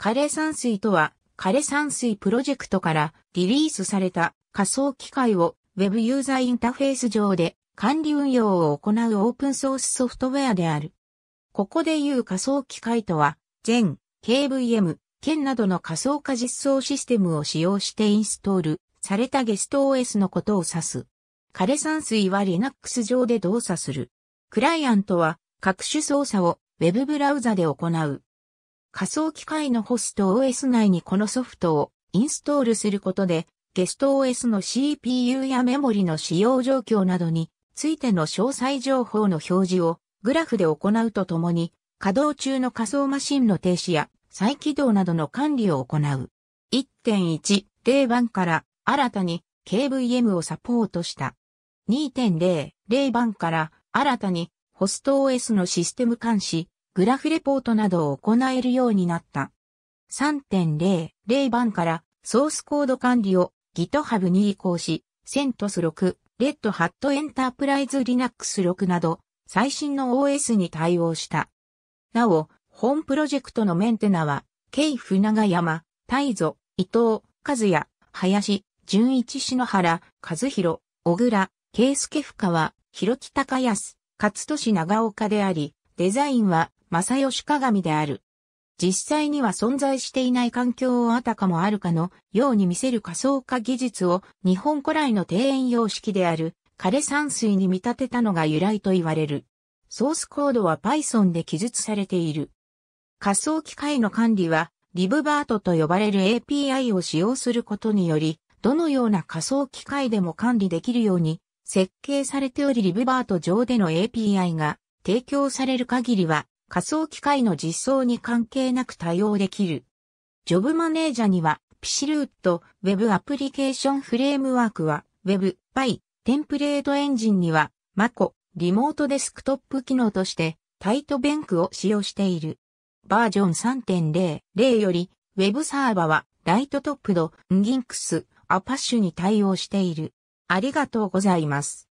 枯山水とは、枯山水プロジェクトからリリースされた仮想機械を Web ユーザーインターフェース上で管理運用を行うオープンソースソフトウェアである。ここで言う仮想機械とは、全、KVM、県などの仮想化実装システムを使用してインストールされたゲスト OS のことを指す。枯山水は Linux 上で動作する。クライアントは各種操作を Web ブラウザで行う。仮想機械のホスト OS 内にこのソフトをインストールすることで、ゲスト OS の CPU やメモリの使用状況などについての詳細情報の表示をグラフで行うとともに、稼働中の仮想マシンの停止や再起動などの管理を行う。1.10版から新たに KVM をサポートした。2.00版から新たにホスト OS のシステム監視、グラフレポートなどを行えるようになった。3.0.0版からソースコード管理を GitHub に移行し、CentOS 6、Red Hat Enterprise Linux 6など最新の OS に対応した。なお、本プロジェクトのメンテナは、ケイ・フ長山、山、大ゾ、伊藤、和也、林、純一篠原、和弘、小倉、圭介深は、広木高安、勝利長岡であり、デザインは、正義鏡である。実際には存在していない環境をあたかもあるかのように見せる仮想化技術を日本古来の庭園様式である枯山水に見立てたのが由来と言われる。ソースコードは Python で記述されている。仮想機械の管理はリブバートと呼ばれる API を使用することにより、どのような仮想機械でも管理できるように設計されておりリブバート上での API が提供される限りは仮想機械の実装に関係なく対応できる。ジョブマネージャには、ピシルーット、Web アプリケーションフレームワークは、Web、Py、テンプレートエンジンには、Maco、リモートデスクトップ機能として、タイトベンクを使用している。バージョン3.0.0より、Web サーバは、ライトトップド、ン g i n x Apache に対応している。ありがとうございます。